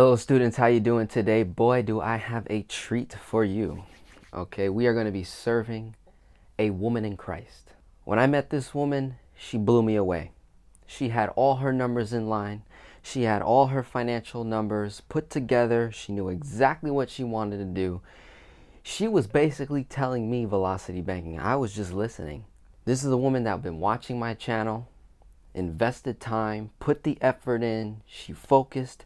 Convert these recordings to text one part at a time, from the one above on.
Hello students, how you doing today? Boy, do I have a treat for you. Okay, we are going to be serving a woman in Christ. When I met this woman, she blew me away. She had all her numbers in line. She had all her financial numbers put together. She knew exactly what she wanted to do. She was basically telling me velocity banking. I was just listening. This is a woman that I've been watching my channel, invested time, put the effort in. She focused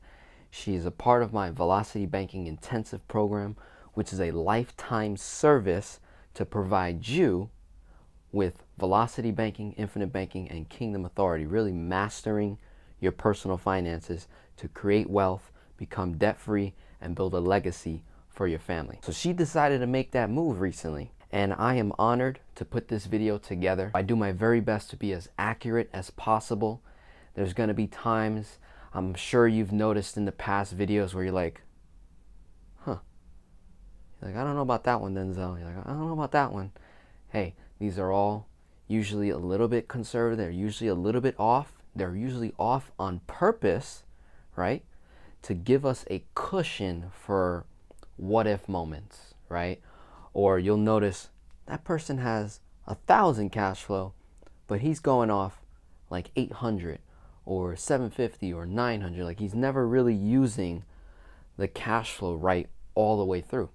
she is a part of my Velocity Banking Intensive program, which is a lifetime service to provide you with velocity banking, infinite banking, and kingdom authority, really mastering your personal finances to create wealth, become debt free, and build a legacy for your family. So she decided to make that move recently. And I am honored to put this video together. I do my very best to be as accurate as possible. There's gonna be times I'm sure you've noticed in the past videos where you're like, huh, you're like, I don't know about that one, Denzel. You're like, I don't know about that one. Hey, these are all usually a little bit conservative. They're usually a little bit off. They're usually off on purpose, right? To give us a cushion for what if moments, right? Or you'll notice that person has a thousand cash flow, but he's going off like 800 or 750 or 900 like he's never really using the cash flow right all the way through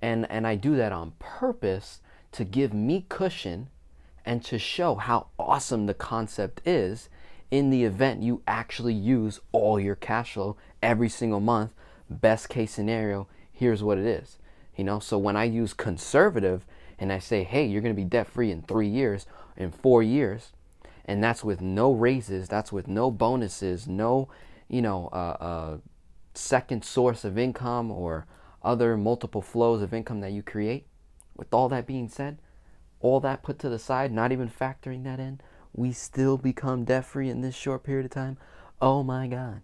and and I do that on purpose to give me cushion and to show how awesome the concept is in the event you actually use all your cash flow every single month best case scenario here's what it is you know so when I use conservative and I say hey you're going to be debt free in 3 years in 4 years and that's with no raises, that's with no bonuses, no, you know, uh, uh, second source of income or other multiple flows of income that you create. With all that being said, all that put to the side, not even factoring that in, we still become debt free in this short period of time. Oh my God.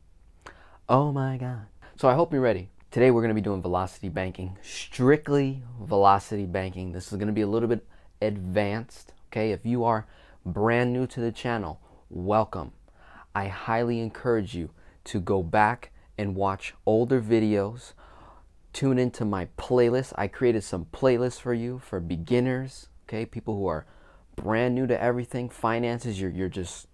Oh my God. So I hope you're ready. Today we're going to be doing velocity banking, strictly velocity banking. This is going to be a little bit advanced. Okay, if you are brand new to the channel, welcome. I highly encourage you to go back and watch older videos, tune into my playlist. I created some playlists for you for beginners, okay? People who are brand new to everything, finances, you're, you're just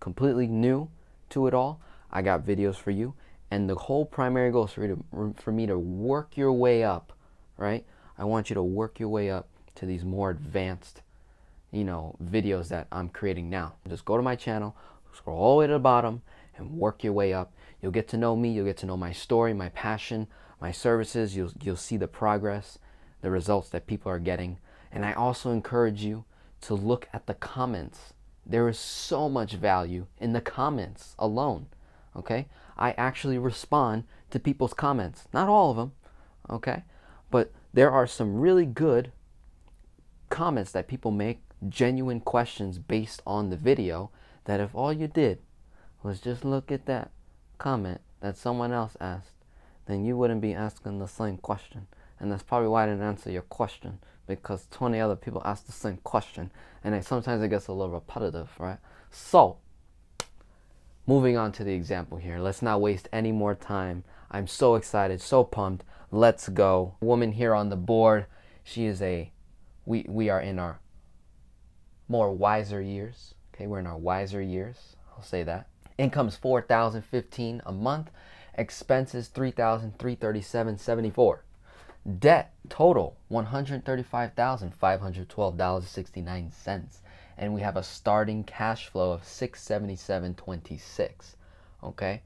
completely new to it all. I got videos for you. And the whole primary goal is for, to, for me to work your way up, right? I want you to work your way up to these more advanced you know, videos that I'm creating now. Just go to my channel, scroll all the way to the bottom and work your way up. You'll get to know me, you'll get to know my story, my passion, my services. You'll, you'll see the progress, the results that people are getting. And I also encourage you to look at the comments. There is so much value in the comments alone, okay? I actually respond to people's comments. Not all of them, okay? But there are some really good comments that people make genuine questions based on the video that if all you did was just look at that comment that someone else asked, then you wouldn't be asking the same question. And that's probably why I didn't answer your question because 20 other people asked the same question and sometimes it gets a little repetitive, right? So, moving on to the example here. Let's not waste any more time. I'm so excited, so pumped. Let's go. Woman here on the board, she is a we we are in our more wiser years. Okay, we're in our wiser years. I'll say that. Income's 4015 a month. Expenses 3337.74. Debt total $135,512.69 and we have a starting cash flow of 677.26. Okay?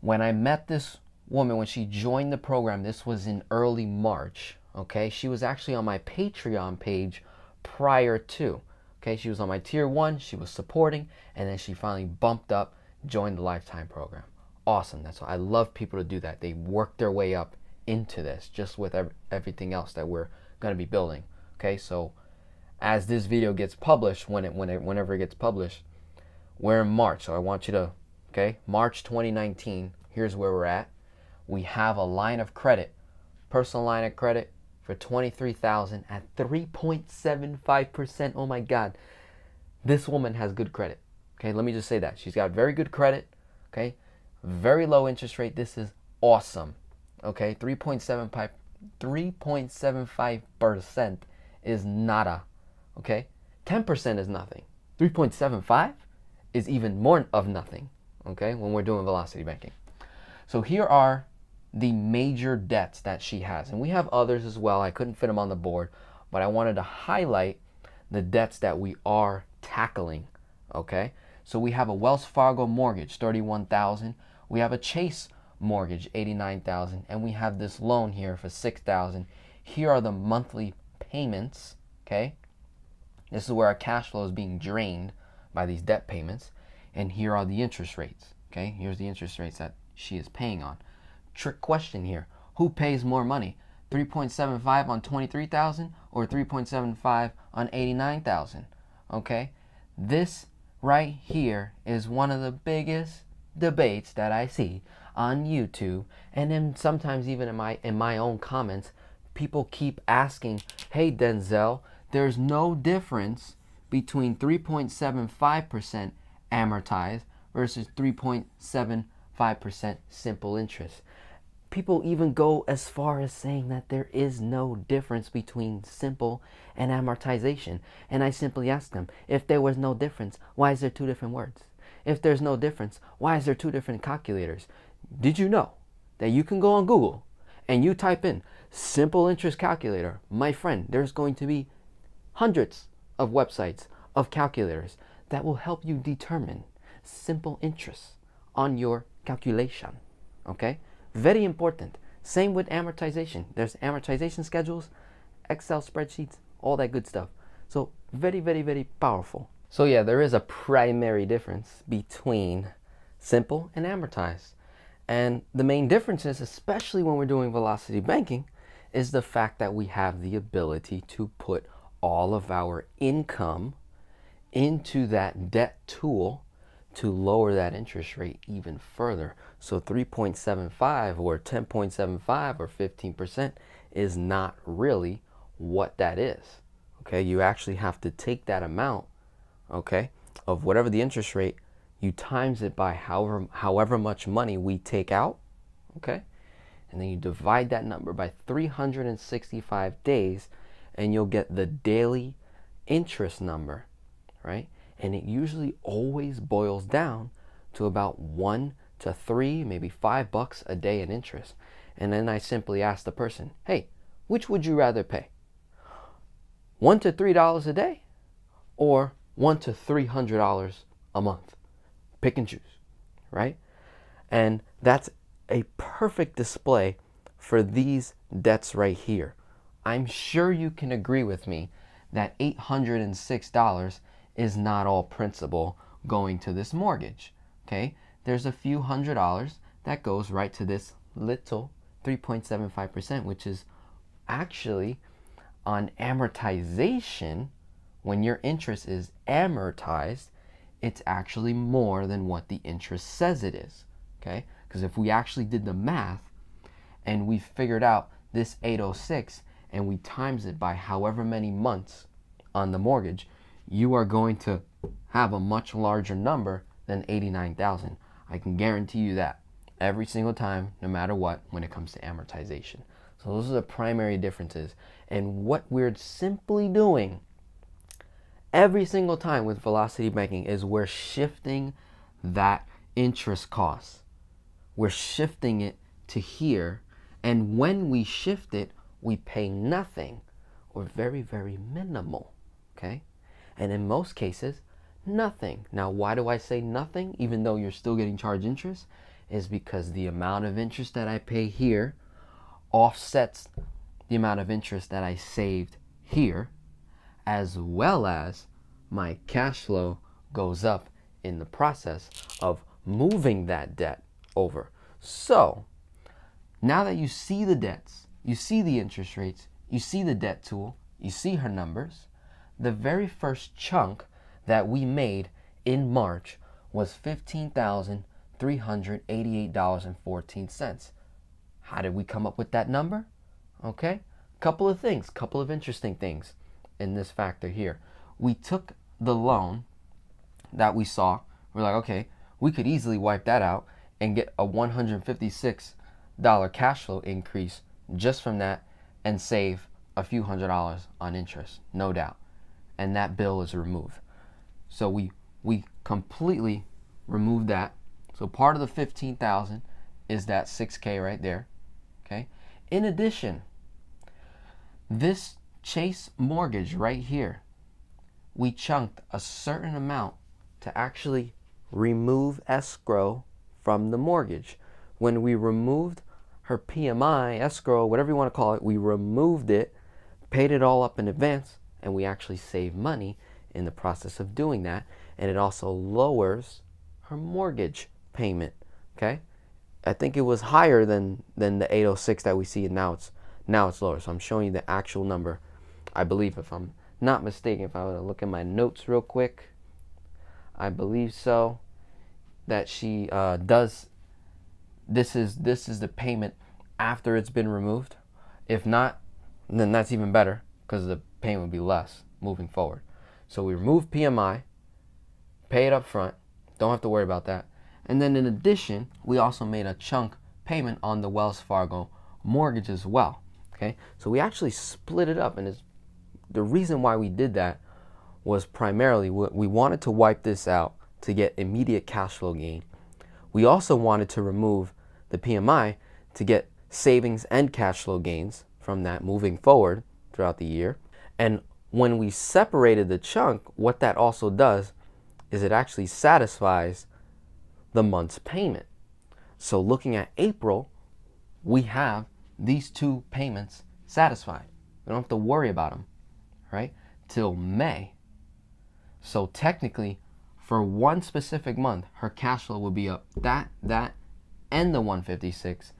When I met this woman when she joined the program, this was in early March, okay? She was actually on my Patreon page prior to. Okay, she was on my tier one, she was supporting, and then she finally bumped up, joined the lifetime program. Awesome. That's why I love people to do that. They work their way up into this just with ev- everything else that we're going to be building. Okay, so as this video gets published, when it, when it, whenever it gets published, we're in March. So I want you to, okay, March 2019, here's where we're at. We have a line of credit, personal line of credit, for 23,000 at 3.75%. Oh my god. This woman has good credit. Okay, let me just say that. She's got very good credit, okay? Very low interest rate. This is awesome. Okay? 3.75 3.75% is nada. Okay? 10% is nothing. 3.75 is even more of nothing, okay? When we're doing velocity banking. So here are the major debts that she has. And we have others as well. I couldn't fit them on the board, but I wanted to highlight the debts that we are tackling, okay? So we have a Wells Fargo mortgage, 31,000. We have a Chase mortgage, 89,000, and we have this loan here for 6,000. Here are the monthly payments, okay? This is where our cash flow is being drained by these debt payments, and here are the interest rates, okay? Here's the interest rates that she is paying on trick question here. Who pays more money? 3.75 on 23,000 or 3.75 on 89,000? Okay? This right here is one of the biggest debates that I see on YouTube and then sometimes even in my in my own comments people keep asking, "Hey Denzel, there's no difference between 3.75% amortized versus 3.75% simple interest people even go as far as saying that there is no difference between simple and amortization. And I simply ask them, if there was no difference, why is there two different words? If there's no difference, why is there two different calculators? Did you know that you can go on Google and you type in simple interest calculator? My friend, there's going to be hundreds of websites of calculators that will help you determine simple interest on your calculation. Okay? Very important. Same with amortization. There's amortization schedules, Excel spreadsheets, all that good stuff. So very, very, very powerful. So yeah, there is a primary difference between simple and amortized. And the main difference is, especially when we're doing velocity banking, is the fact that we have the ability to put all of our income into that debt tool to lower that interest rate even further. So 3.75 or 10.75 or 15% is not really what that is. Okay, you actually have to take that amount, okay, of whatever the interest rate, you times it by however however much money we take out, okay? And then you divide that number by 365 days and you'll get the daily interest number, right? and it usually always boils down to about one to three, maybe five bucks a day in interest. And then I simply ask the person, hey, which would you rather pay? One to three dollars a day or one to three hundred dollars a month? Pick and choose, right? And that's a perfect display for these debts right here. I'm sure you can agree with me that $806 is not all principal going to this mortgage. Okay, there's a few hundred dollars that goes right to this little 3.75%, which is actually on amortization. When your interest is amortized, it's actually more than what the interest says it is. Okay, because if we actually did the math and we figured out this 806 and we times it by however many months on the mortgage, you are going to have a much larger number than 89,000. I can guarantee you that every single time, no matter what, when it comes to amortization. So those are the primary differences. And what we're simply doing every single time with velocity banking is we're shifting that interest cost. We're shifting it to here. And when we shift it, we pay nothing or very, very minimal. Okay? and in most cases, nothing. Now, why do I say nothing, even though you're still getting charged interest? Is because the amount of interest that I pay here offsets the amount of interest that I saved here, as well as my cash flow goes up in the process of moving that debt over. So, now that you see the debts, you see the interest rates, you see the debt tool, you see her numbers, the very first chunk that we made in March was $15,388.14. How did we come up with that number? Okay, couple of things, couple of interesting things in this factor here. We took the loan that we saw, we're like, okay, we could easily wipe that out and get a $156 cash flow increase just from that and save a few hundred dollars on interest, no doubt and that bill is removed. So we we completely remove that. So part of the 15,000 is that 6K right there. Okay. In addition, this Chase mortgage right here, we chunked a certain amount to actually remove escrow from the mortgage. When we removed her PMI, escrow, whatever you want to call it, we removed it, paid it all up in advance, and we actually save money in the process of doing that and it also lowers her mortgage payment okay I think it was higher than than the 806 that we see and now it's now it's lower so I'm showing you the actual number I believe if I'm not mistaken if I were to look at my notes real quick I believe so that she uh, does this is this is the payment after it's been removed if not then that's even better because the pain would be less moving forward. So we remove PMI, pay it up front, don't have to worry about that. And then in addition, we also made a chunk payment on the Wells Fargo mortgage as well. Okay, so we actually split it up, and the reason why we did that was primarily we wanted to wipe this out to get immediate cash flow gain. We also wanted to remove the PMI to get savings and cash flow gains from that moving forward throughout the year. And when we separated the chunk, what that also does is it actually satisfies the month's payment. So looking at April, we have these two payments satisfied. We don't have to worry about them, right? Till May. So technically, for one specific month, her cash flow would be up that, that, and the 156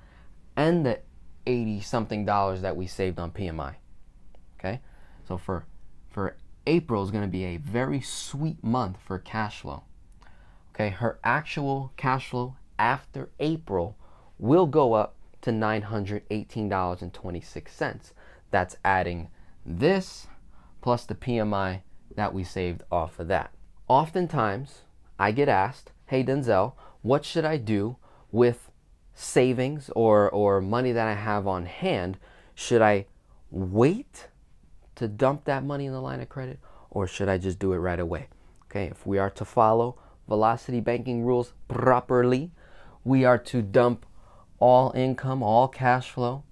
and the 80 something dollars that we saved on PMI. Okay? So for, for April is going to be a very sweet month for cash flow. Okay, her actual cash flow after April will go up to $918.26. That's adding this plus the PMI that we saved off of that. Oftentimes, I get asked, hey Denzel, what should I do with savings or, or money that I have on hand? Should I wait to dump that money in the line of credit or should I just do it right away? Okay, if we are to follow velocity banking rules properly, we are to dump all income, all cash flow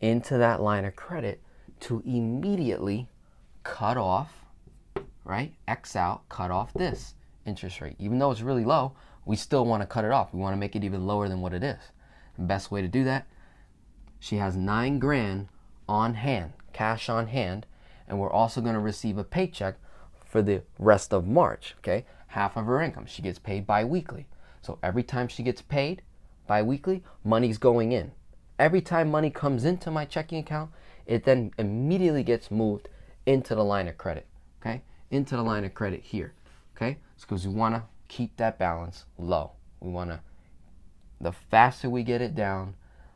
into that line of credit to immediately cut off, right? X out, cut off this interest rate. Even though it's really low, we still want to cut it off. We want to make it even lower than what it is. The best way to do that, she has nine grand on hand, cash on hand and we're also going to receive a paycheck for the rest of March, okay? Half of her income. She gets paid biweekly. So every time she gets paid biweekly, money's going in. Every time money comes into my checking account, it then immediately gets moved into the line of credit, okay? Into the line of credit here, okay? It's because we want to keep that balance low. We want to, the faster we get it down,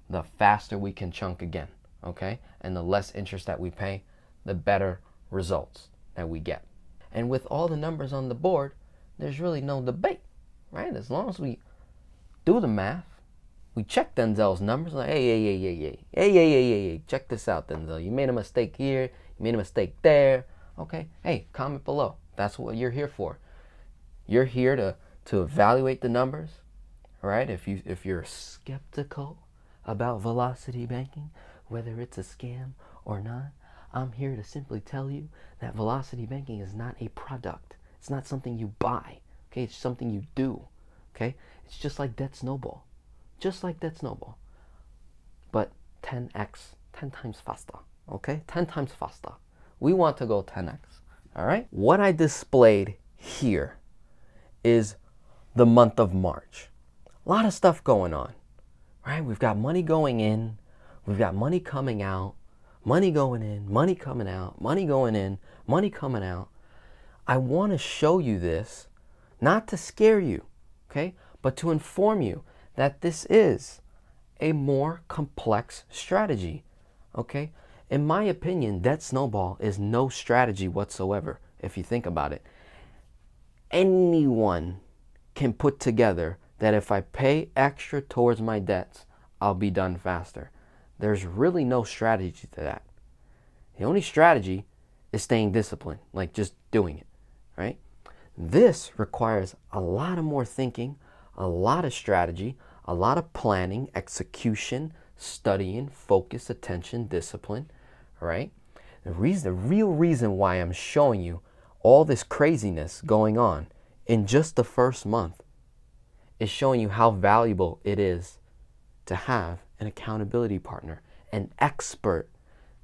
the faster we can chunk again, okay? And the less interest that we pay, the better results that we get. And with all the numbers on the board, there's really no debate, right? As long as we do the math, we check Denzel's numbers, like, hey, hey, hey, hey, hey, hey, hey, hey, hey, hey, check this out, Denzel. You made a mistake here, you made a mistake there. Okay, hey, comment below. That's what you're here for. You're here to, to evaluate the numbers, right? If, you, if you're skeptical about velocity banking, whether it's a scam or not, I'm here to simply tell you that velocity banking is not a product. It's not something you buy. Okay, it's something you do. Okay, it's just like debt snowball, just like debt snowball, but 10x, 10 times faster. Okay, 10 times faster. We want to go 10x. All right. What I displayed here is the month of March. A lot of stuff going on, right? We've got money going in, we've got money coming out, money going in, money coming out, money going in, money coming out. I want to show you this, not to scare you, okay, but to inform you that this is a more complex strategy, okay? In my opinion, debt snowball is no strategy whatsoever, if you think about it. Anyone can put together that if I pay extra towards my debts, I'll be done faster there's really no strategy to that. The only strategy is staying disciplined, like just doing it, right? This requires a lot of more thinking, a lot of strategy, a lot of planning, execution, studying, focus, attention, discipline, right? The reason the real reason why I'm showing you all this craziness going on in just the first month is showing you how valuable it is to have an accountability partner, an expert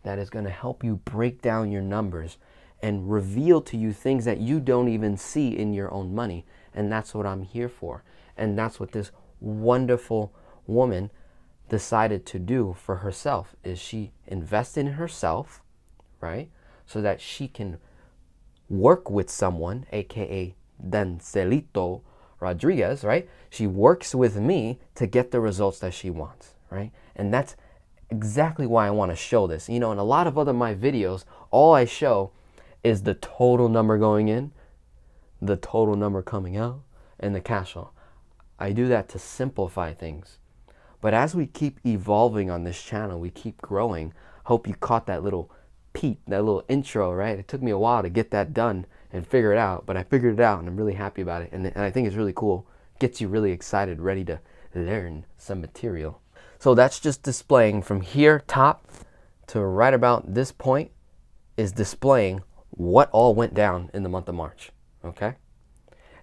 that is going to help you break down your numbers and reveal to you things that you don't even see in your own money. And that's what I'm here for. And that's what this wonderful woman decided to do for herself is she invested in herself, right? So that she can work with someone, aka Dancelito Rodriguez, right? She works with me to get the results that she wants right? And that's exactly why I want to show this. You know, in a lot of other my videos, all I show is the total number going in, the total number coming out, and the cash flow. I do that to simplify things. But as we keep evolving on this channel, we keep growing. Hope you caught that little peep, that little intro, right? It took me a while to get that done and figure it out, but I figured it out and I'm really happy about it. And, and I think it's really cool. Gets you really excited, ready to learn some material. So that's just displaying from here top to right about this point is displaying what all went down in the month of March, okay?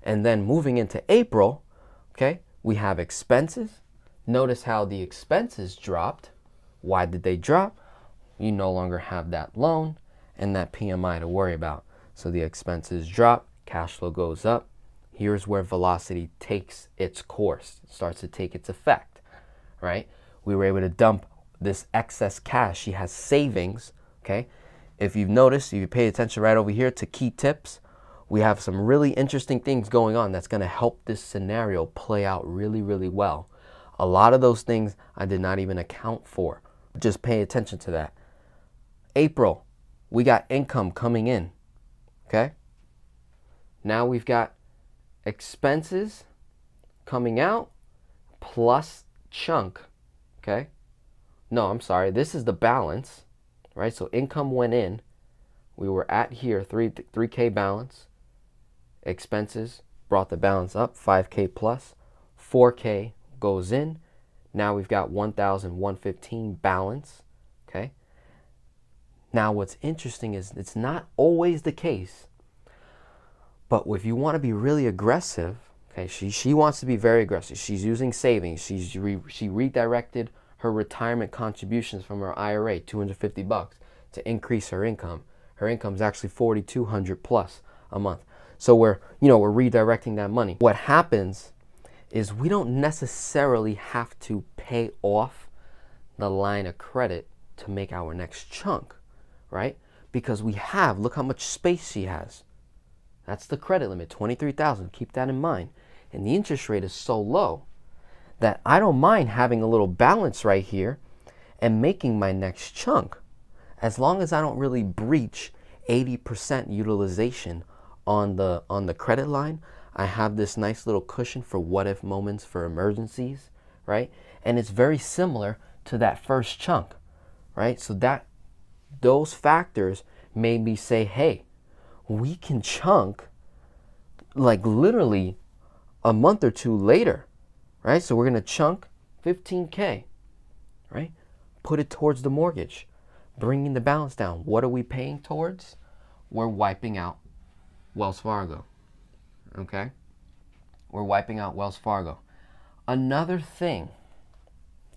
And then moving into April, okay, we have expenses. Notice how the expenses dropped. Why did they drop? You no longer have that loan and that PMI to worry about. So the expenses drop, cash flow goes up. Here's where velocity takes its course, starts to take its effect, right? we were able to dump this excess cash. She has savings, okay? If you've noticed, if you pay attention right over here to key tips, we have some really interesting things going on that's gonna help this scenario play out really, really well. A lot of those things I did not even account for. Just pay attention to that. April, we got income coming in, okay? Now we've got expenses coming out plus chunk okay? No, I'm sorry. This is the balance, right? So income went in. We were at here, 3, 3K balance. Expenses brought the balance up, 5K plus. 4K goes in. Now we've got 1,115 balance, okay? Now what's interesting is it's not always the case, but if you want to be really aggressive, Okay, she, she wants to be very aggressive. She's using savings. She's re, she redirected her retirement contributions from her IRA, 250 bucks, to increase her income. Her income is actually 4,200 plus a month. So we're, you know, we're redirecting that money. What happens is we don't necessarily have to pay off the line of credit to make our next chunk, right? Because we have, look how much space she has. That's the credit limit, 23,000. Keep that in mind and the interest rate is so low that I don't mind having a little balance right here and making my next chunk as long as I don't really breach 80% utilization on the on the credit line I have this nice little cushion for what if moments for emergencies right and it's very similar to that first chunk right so that those factors made me say hey we can chunk like literally a month or two later, right? So we're going to chunk 15K, right? Put it towards the mortgage, bringing the balance down. What are we paying towards? We're wiping out Wells Fargo, okay? We're wiping out Wells Fargo. Another thing,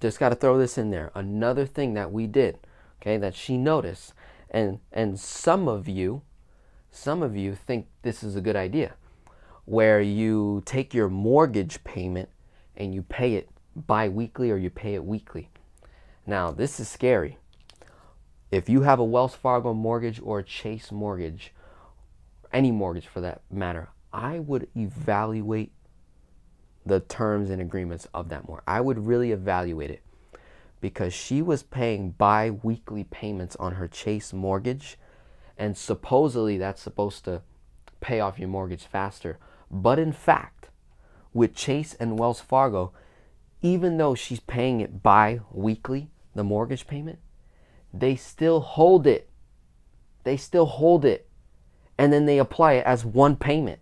just got to throw this in there, another thing that we did, okay, that she noticed, and, and some of you, some of you think this is a good idea where you take your mortgage payment and you pay it biweekly or you pay it weekly. Now, this is scary. If you have a Wells Fargo mortgage or a Chase mortgage, any mortgage for that matter, I would evaluate the terms and agreements of that mortgage. I would really evaluate it because she was paying bi-weekly payments on her Chase mortgage and supposedly that's supposed to pay off your mortgage faster but in fact, with Chase and Wells Fargo, even though she's paying it bi weekly, the mortgage payment, they still hold it. They still hold it. And then they apply it as one payment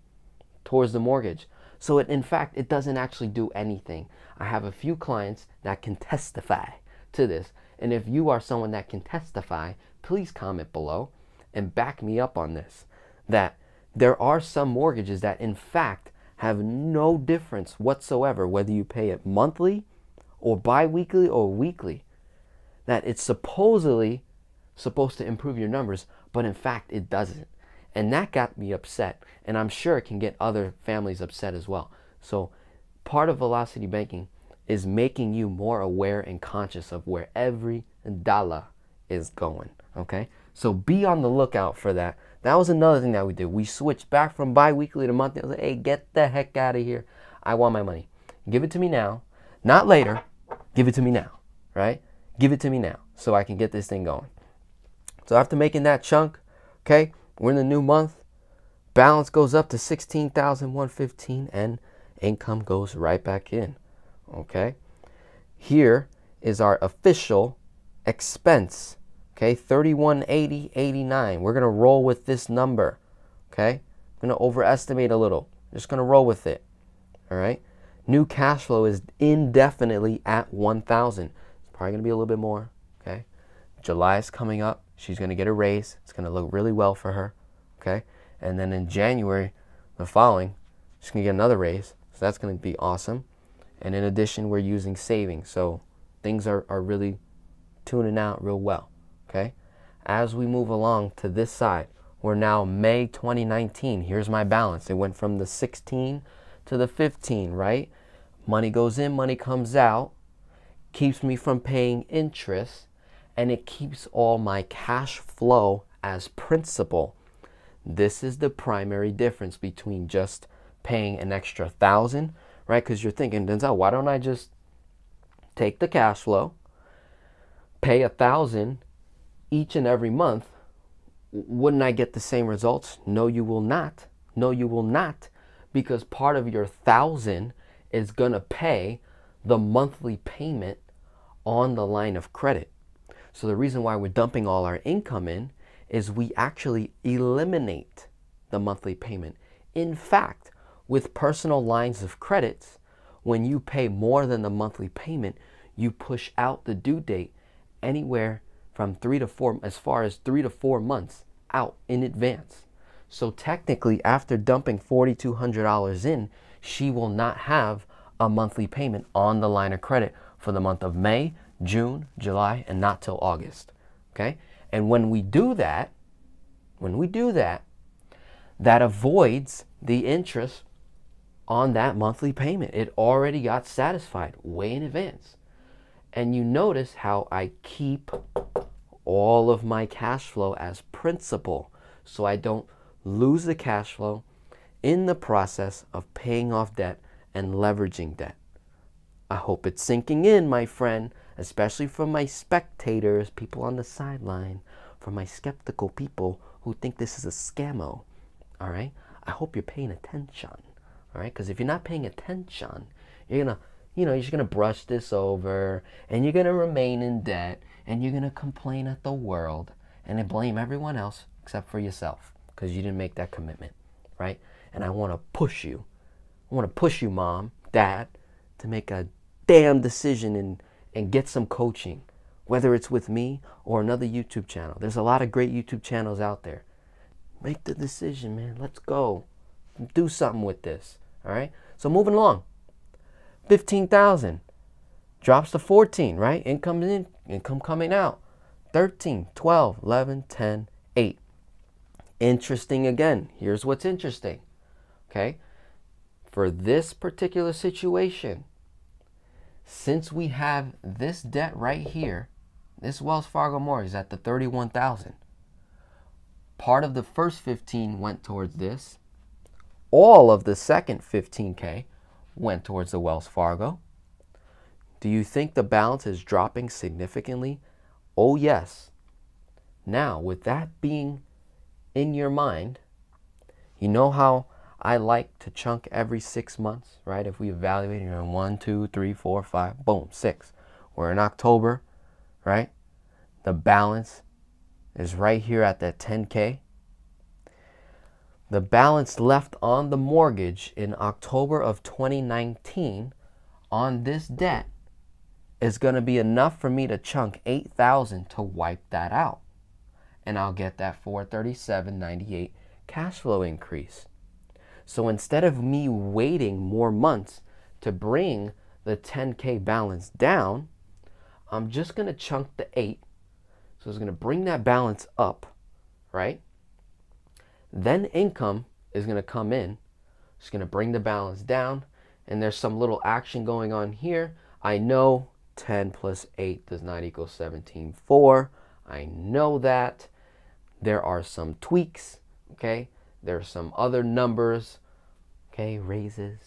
towards the mortgage. So, it, in fact, it doesn't actually do anything. I have a few clients that can testify to this. And if you are someone that can testify, please comment below and back me up on this that there are some mortgages that, in fact, have no difference whatsoever whether you pay it monthly or biweekly or weekly. That it's supposedly supposed to improve your numbers, but in fact, it doesn't. And that got me upset, and I'm sure it can get other families upset as well. So, part of velocity banking is making you more aware and conscious of where every dollar is going. Okay, so be on the lookout for that that was another thing that we did. We switched back from bi-weekly to monthly. I was like, hey, get the heck out of here. I want my money. Give it to me now. Not later. Give it to me now, right? Give it to me now so I can get this thing going. So after making that chunk, okay, we're in the new month. Balance goes up to 16,115 and income goes right back in, okay? Here is our official expense Okay, 3180, 89. We're going to roll with this number. Okay, I'm going to overestimate a little. just going to roll with it. All right, new cash flow is indefinitely at 1,000. It's probably going to be a little bit more. Okay, July is coming up. She's going to get a raise. It's going to look really well for her. Okay, and then in January, the following, she's going to get another raise. So that's going to be awesome. And in addition, we're using savings. So things are, are really tuning out real well okay? As we move along to this side, we're now May 2019. Here's my balance. It went from the 16 to the 15, right? Money goes in, money comes out, keeps me from paying interest, and it keeps all my cash flow as principal. This is the primary difference between just paying an extra thousand, right? Because you're thinking, Denzel, why don't I just take the cash flow, pay a thousand, each and every month, wouldn't I get the same results? No, you will not. No, you will not, because part of your thousand is going to pay the monthly payment on the line of credit. So the reason why we're dumping all our income in is we actually eliminate the monthly payment. In fact, with personal lines of credits, when you pay more than the monthly payment, you push out the due date anywhere from three to four, as far as three to four months out in advance. So technically, after dumping $4,200 in, she will not have a monthly payment on the line of credit for the month of May, June, July, and not till August. Okay? And when we do that, when we do that, that avoids the interest on that monthly payment. It already got satisfied way in advance. And you notice how I keep all of my cash flow as principal so I don't lose the cash flow in the process of paying off debt and leveraging debt. I hope it's sinking in, my friend, especially for my spectators, people on the sideline, for my skeptical people who think this is a scammo. All right? I hope you're paying attention. All right? Because if you're not paying attention, you're going to, you know, you're just going to brush this over and you're going to remain in debt and you're going to complain at the world and blame everyone else except for yourself because you didn't make that commitment, right? And I want to push you. I want to push you, mom, dad, to make a damn decision and, and get some coaching, whether it's with me or another YouTube channel. There's a lot of great YouTube channels out there. Make the decision, man. Let's go. Do something with this, all right? So moving along. 15,000 drops to 14, right? Income in, income coming out. 13, 12, 11, 10, 8. Interesting again. Here's what's interesting. Okay? For this particular situation, since we have this debt right here, this Wells Fargo mortgage is at the 31,000. Part of the first 15 went towards this. All of the second 15k went towards the Wells Fargo. Do you think the balance is dropping significantly? Oh, yes. Now, with that being in your mind, you know how I like to chunk every six months, right? If we evaluate, you're in one, two, three, four, five, boom, six. We're in October, right? The balance is right here at that 10K. The balance left on the mortgage in October of 2019 on this debt is going to be enough for me to chunk 8,000 to wipe that out. And I'll get that 437.98 cash flow increase. So instead of me waiting more months to bring the 10K balance down, I'm just going to chunk the 8. So it's going to bring that balance up, right? Then income is going to come in. It's going to bring the balance down. And there's some little action going on here. I know 10 plus 8 does not equal 17. 4. I know that. There are some tweaks, okay? There are some other numbers, okay? Raises,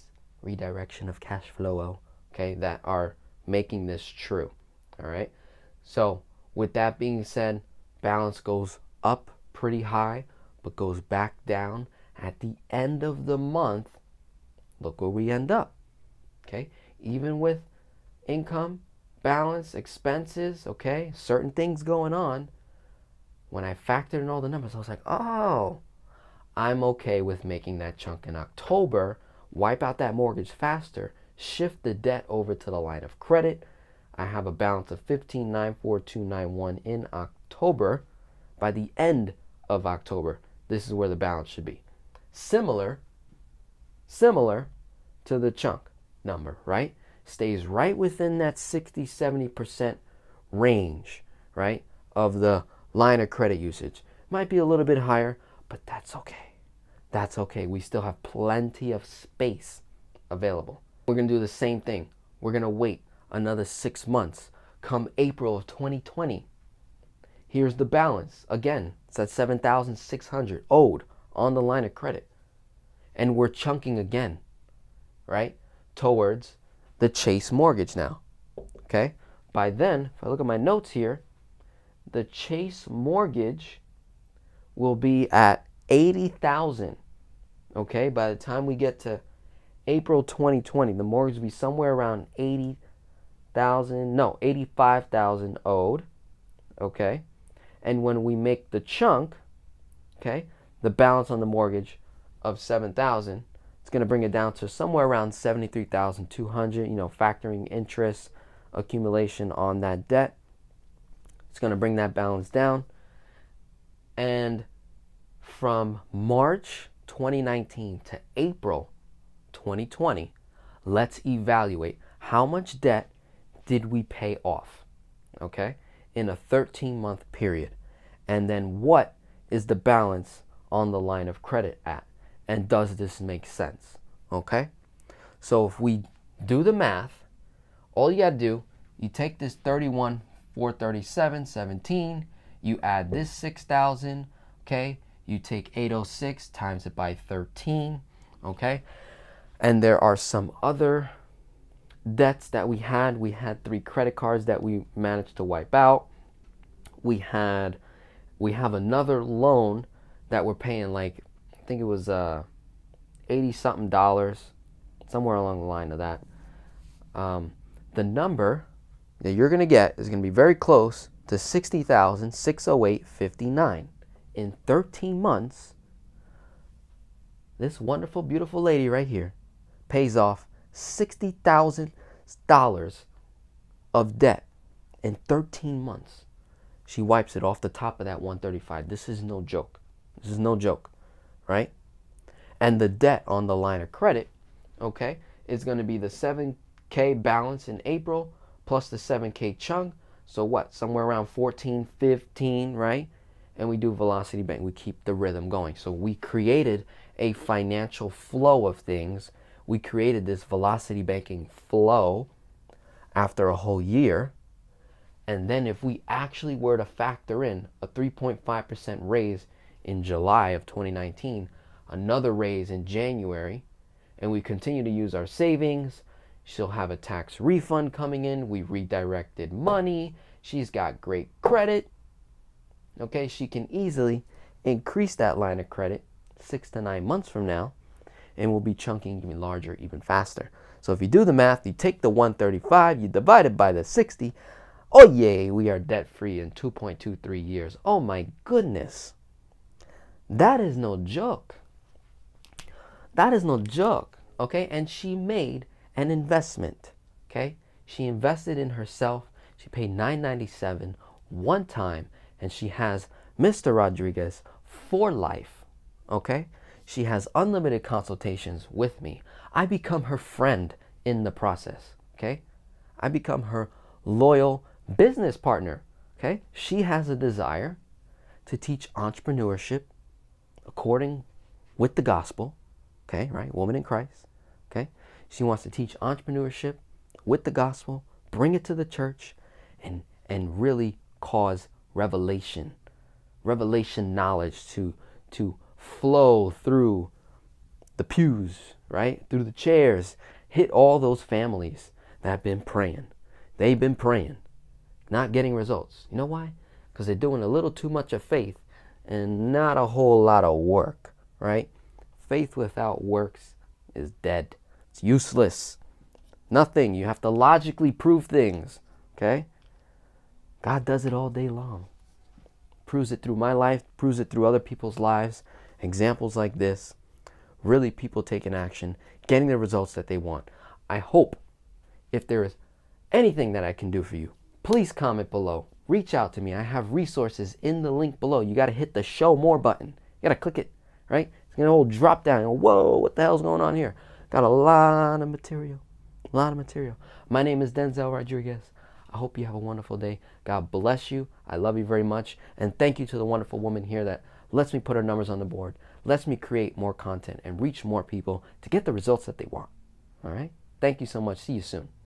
redirection of cash flow, okay? That are making this true, all right? So, with that being said, balance goes up pretty high, but goes back down. At the end of the month, look where we end up, okay? Even with income, balance, expenses, okay, certain things going on. When I factored in all the numbers, I was like, oh, I'm okay with making that chunk in October, wipe out that mortgage faster, shift the debt over to the line of credit. I have a balance of 1594291 in October. By the end of October, this is where the balance should be. Similar similar to the chunk number, right? stays right within that 60 70% range, right, of the line of credit usage. Might be a little bit higher, but that's okay. That's okay. We still have plenty of space available. We're going to do the same thing. We're going to wait another six months. Come April of 2020, here's the balance. Again, it's at 7,600 owed on the line of credit. And we're chunking again, right, towards the Chase mortgage now. Okay? By then, if I look at my notes here, the Chase mortgage will be at 80,000. Okay? By the time we get to April 2020, the mortgage will be somewhere around 80,000, no, 85,000 owed. Okay? And when we make the chunk, okay, the balance on the mortgage of 7,000 it's going to bring it down to somewhere around 73,200, you know, factoring interest accumulation on that debt. It's going to bring that balance down. And from March 2019 to April 2020, let's evaluate how much debt did we pay off, okay, in a 13 month period. And then what is the balance on the line of credit at? and does this make sense? Okay, so if we do the math, all you gotta do, you take this 31, 437, 17, you add this 6,000, okay? You take 806 times it by 13, okay? And there are some other debts that we had. We had three credit cards that we managed to wipe out. We had, we have another loan that we're paying like I think it was uh, 80 something dollars, somewhere along the line of that. Um, the number that you're going to get is going to be very close to 60,608.59. In 13 months, this wonderful, beautiful lady right here pays off $60,000 of debt in 13 months. She wipes it off the top of that 135. This is no joke. This is no joke right? And the debt on the line of credit, okay, is going to be the 7K balance in April plus the 7K chunk. So what? Somewhere around 14, 15, right? And we do Velocity Bank. We keep the rhythm going. So we created a financial flow of things. We created this velocity banking flow after a whole year. And then if we actually were to factor in a 3.5% raise in July of 2019, another raise in January, and we continue to use our savings. She'll have a tax refund coming in. We redirected money. She's got great credit. Okay, she can easily increase that line of credit six to nine months from now, and we'll be chunking even larger, even faster. So if you do the math, you take the 135, you divide it by the 60. Oh, yay, we are debt free in 2.23 years. Oh, my goodness. That is no joke. That is no joke, okay? And she made an investment, okay? She invested in herself. She paid 997 one time and she has Mr. Rodriguez for life, okay? She has unlimited consultations with me. I become her friend in the process, okay? I become her loyal business partner, okay? She has a desire to teach entrepreneurship according with the gospel, okay, right? Woman in Christ, okay? She wants to teach entrepreneurship with the gospel, bring it to the church, and and really cause revelation, revelation knowledge to to flow through the pews, right? Through the chairs, hit all those families that have been praying. They've been praying, not getting results. You know why? Because they're doing a little too much of faith and not a whole lot of work, right? Faith without works is dead. It's useless. Nothing. You have to logically prove things, okay? God does it all day long. Proves it through my life, proves it through other people's lives. Examples like this, really people taking action, getting the results that they want. I hope if there is anything that I can do for you, please comment below reach out to me. I have resources in the link below. You got to hit the show more button. You got to click it, right? It's going to hold drop down. Whoa, what the hell's going on here? Got a lot of material. A lot of material. My name is Denzel Rodriguez. I hope you have a wonderful day. God bless you. I love you very much. And thank you to the wonderful woman here that lets me put her numbers on the board, lets me create more content and reach more people to get the results that they want. All right? Thank you so much. See you soon.